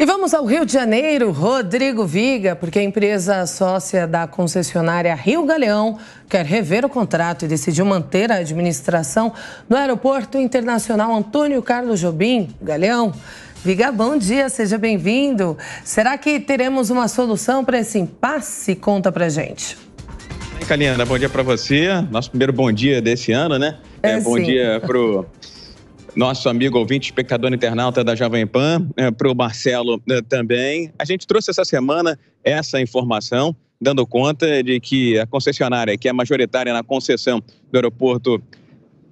E vamos ao Rio de Janeiro, Rodrigo Viga, porque a empresa sócia da concessionária Rio Galeão quer rever o contrato e decidiu manter a administração do Aeroporto Internacional Antônio Carlos Jobim, Galeão. Viga, bom dia, seja bem-vindo. Será que teremos uma solução para esse impasse? Conta para gente. Oi, bom dia para você. Nosso primeiro bom dia desse ano, né? É, é bom dia pro nosso amigo ouvinte, espectador internauta da Jovem Pan, é, para o Marcelo é, também. A gente trouxe essa semana essa informação, dando conta de que a concessionária, que é majoritária na concessão do aeroporto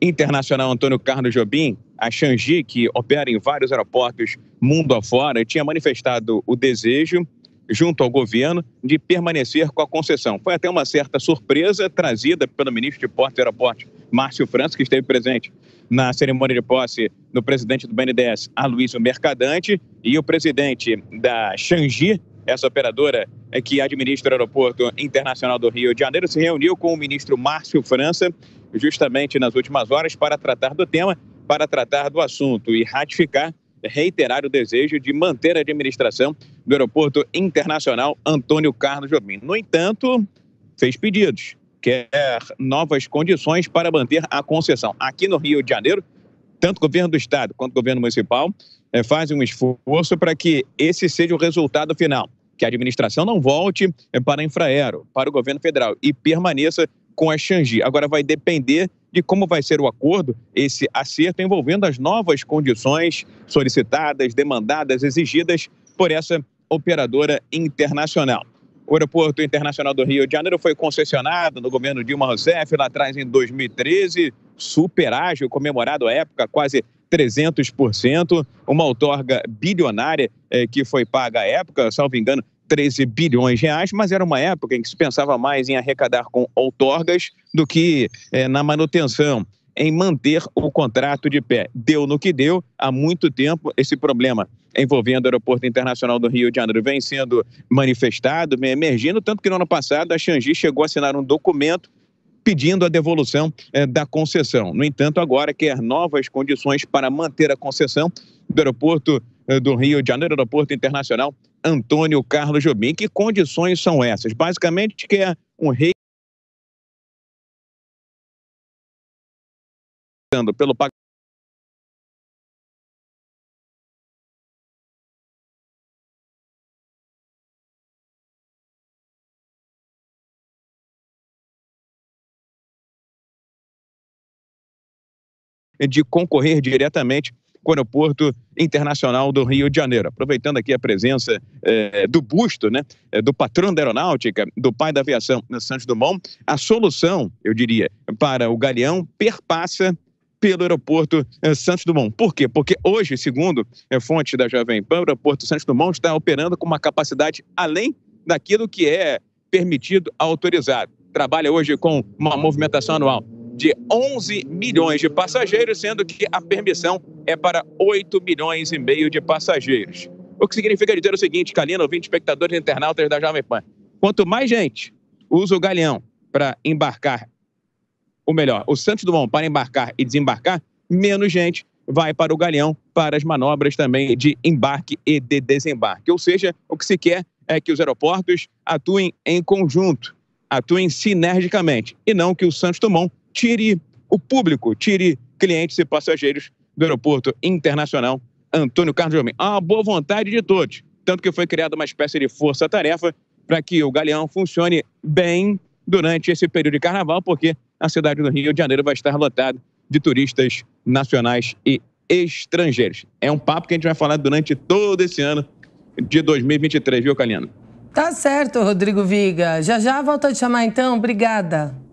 internacional Antônio Carlos Jobim, a Xangi, que opera em vários aeroportos mundo afora, tinha manifestado o desejo junto ao governo de permanecer com a concessão. Foi até uma certa surpresa trazida pelo ministro de Porto e Aeroporto, Márcio França, que esteve presente na cerimônia de posse do presidente do BNDES, Aloysio Mercadante, e o presidente da Xangi, essa operadora que administra o Aeroporto Internacional do Rio de Janeiro, se reuniu com o ministro Márcio França, justamente nas últimas horas, para tratar do tema, para tratar do assunto e ratificar reiterar o desejo de manter a administração do Aeroporto Internacional Antônio Carlos Jobim. No entanto, fez pedidos, quer novas condições para manter a concessão. Aqui no Rio de Janeiro, tanto o governo do estado quanto o governo municipal é, fazem um esforço para que esse seja o resultado final, que a administração não volte eh, para a Infraero, para o governo federal e permaneça com a Xangi. Agora vai depender de como vai ser o acordo, esse acerto envolvendo as novas condições solicitadas, demandadas, exigidas por essa operadora internacional. O Aeroporto Internacional do Rio de Janeiro foi concessionado no governo Dilma Rousseff lá atrás em 2013, super ágil, comemorado à época quase 300%, uma outorga bilionária eh, que foi paga à época, salvo engano, 13 bilhões de reais, mas era uma época em que se pensava mais em arrecadar com outorgas do que é, na manutenção, em manter o contrato de pé. Deu no que deu, há muito tempo esse problema envolvendo o Aeroporto Internacional do Rio de Janeiro vem sendo manifestado, vem emergindo, tanto que no ano passado a Xangi chegou a assinar um documento pedindo a devolução é, da concessão. No entanto, agora quer novas condições para manter a concessão do aeroporto eh, do Rio de Janeiro, aeroporto internacional Antônio Carlos Jobim. Que condições são essas? Basicamente, que é um rei pelo pagamento de concorrer diretamente com o Aeroporto Internacional do Rio de Janeiro. Aproveitando aqui a presença eh, do busto, né, eh, do patrão da aeronáutica, do pai da aviação, Santos Dumont, a solução, eu diria, para o Galeão perpassa pelo aeroporto eh, Santos Dumont. Por quê? Porque hoje, segundo é, fonte da Jovem Pan, o aeroporto Santos Dumont está operando com uma capacidade além daquilo que é permitido, autorizado. Trabalha hoje com uma movimentação anual de 11 milhões de passageiros, sendo que a permissão é para 8 milhões e meio de passageiros. O que significa dizer o seguinte, Kalina, ouvinte, espectadores internautas da Jovem Pan. Quanto mais gente usa o galeão para embarcar, ou melhor, o Santos Dumont para embarcar e desembarcar, menos gente vai para o galeão para as manobras também de embarque e de desembarque. Ou seja, o que se quer é que os aeroportos atuem em conjunto atuem sinergicamente e não que o Santos Dumont tire o público, tire clientes e passageiros do aeroporto internacional Antônio Carlos de A boa vontade de todos, tanto que foi criada uma espécie de força-tarefa para que o Galeão funcione bem durante esse período de carnaval, porque a cidade do Rio de Janeiro vai estar lotada de turistas nacionais e estrangeiros. É um papo que a gente vai falar durante todo esse ano de 2023, viu, Caliano? Tá certo, Rodrigo Viga. Já já volto a te chamar então. Obrigada.